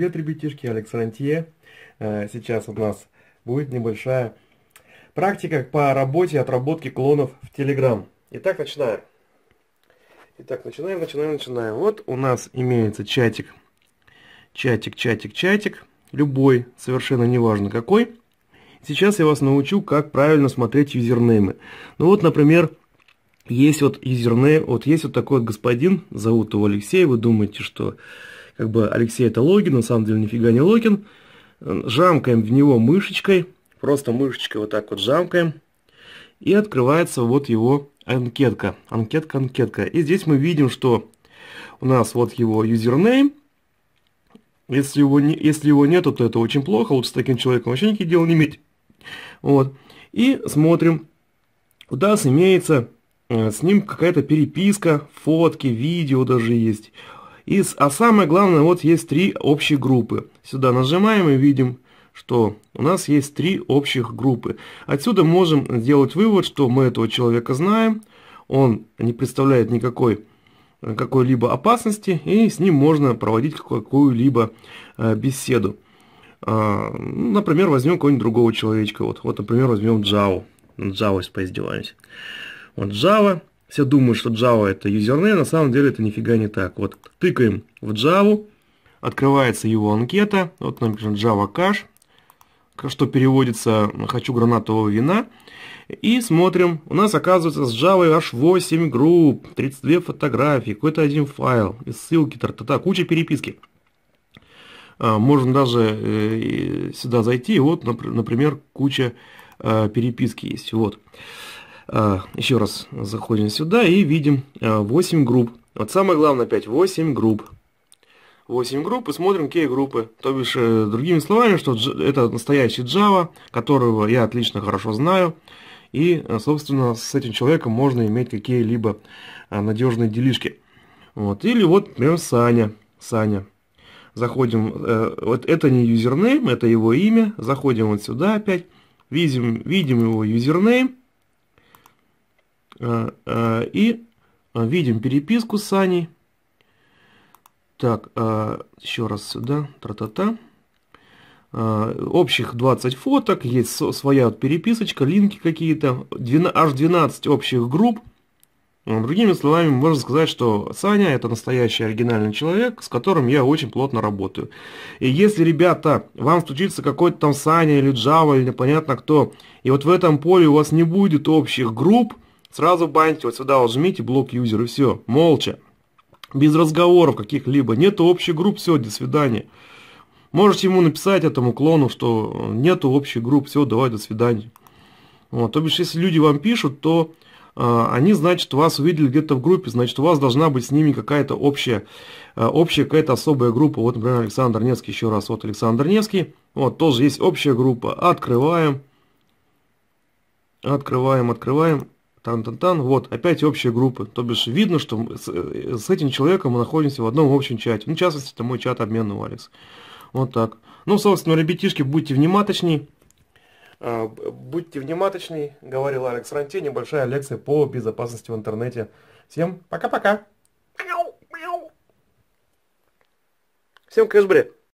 Привет, ребятишки, Алекс Рантье. Э, сейчас у нас будет небольшая практика по работе и отработке клонов в Telegram. Итак, начинаем. Итак, начинаем, начинаем, начинаем. Вот у нас имеется чатик. Чатик, чатик, чатик. Любой, совершенно неважно какой. Сейчас я вас научу, как правильно смотреть юзернеймы. Ну вот, например, есть вот юзернейм, вот есть вот такой вот господин, зовут его Алексей, вы думаете, что как бы Алексей это Логин, на самом деле нифига не Логин. Жамкаем в него мышечкой, просто мышечкой вот так вот жамкаем. И открывается вот его анкетка, анкетка, анкетка. И здесь мы видим, что у нас вот его юзернейм. Если его, не, если его нету, то это очень плохо, лучше с таким человеком вообще никаких дел не иметь. Вот. И смотрим. У нас имеется э, с ним какая-то переписка, фотки, видео даже есть. Из, а самое главное, вот есть три общие группы. Сюда нажимаем и видим, что у нас есть три общих группы. Отсюда можем делать вывод, что мы этого человека знаем, он не представляет никакой э, какой-либо опасности, и с ним можно проводить какую-либо э, беседу. А, ну, например, возьмем какого-нибудь другого человечка. Вот, вот например, возьмем Java. Java поиздеваюсь. Вот Java все думают, что Java это юзернейм, на самом деле это нифига не так. Вот тыкаем в Java, открывается его анкета, вот, например, Java Cash, что переводится «хочу гранатового вина», и смотрим, у нас оказывается с Java аж 8 групп, 32 фотографии, какой-то один файл, и ссылки, та -та -та, куча переписки. А, можно даже э, сюда зайти, вот, например, куча э, переписки есть. Вот. А, Еще раз заходим сюда и видим 8 а, групп. Вот самое главное опять 8 групп. 8 групп и смотрим какие группы. То бишь, э, другими словами, что это настоящий Java, которого я отлично хорошо знаю. И, э, собственно, с этим человеком можно иметь какие-либо э, надежные делишки. Вот. Или вот, прям Саня. Саня. Заходим, вот это не юзернейм, это его имя. Заходим вот сюда опять. Видим, видим его юзернейм. Э, э, и э, видим переписку с Аней. Так, еще раз сюда, тра-та-та. Общих 20 фоток, есть своя переписочка, линки какие-то, аж 12 общих групп. Другими словами, можно сказать, что Саня это настоящий оригинальный человек, с которым я очень плотно работаю. И если, ребята, вам стучится какой-то там Саня или Джава или непонятно кто, и вот в этом поле у вас не будет общих групп, Сразу баньте, вот сюда вот жмите блок юзер и все, молча. Без разговоров каких-либо, нету общих групп, все, до свидания. Можете ему написать этому клону, что нету общих групп, все, давай, до свидания. Вот, то бишь, если люди вам пишут, то э, они, значит, вас увидели где-то в группе, значит, у вас должна быть с ними какая-то общая, э, общая какая-то особая группа. Вот, например, Александр Невский, еще раз, вот Александр Невский, вот, тоже есть общая группа. Открываем, открываем, открываем. Тан-тан-тан, вот, опять общие группы. То бишь, видно, что с, э, с этим человеком мы находимся в одном общем чате. Ну, в частности, это мой чат обмена у Алекс. Вот так. Ну, собственно, ребятишки, будьте внимательней. А, будьте внимательней, говорил Алекс Ранте, небольшая лекция по безопасности в интернете. Всем пока-пока. Всем кэшбред.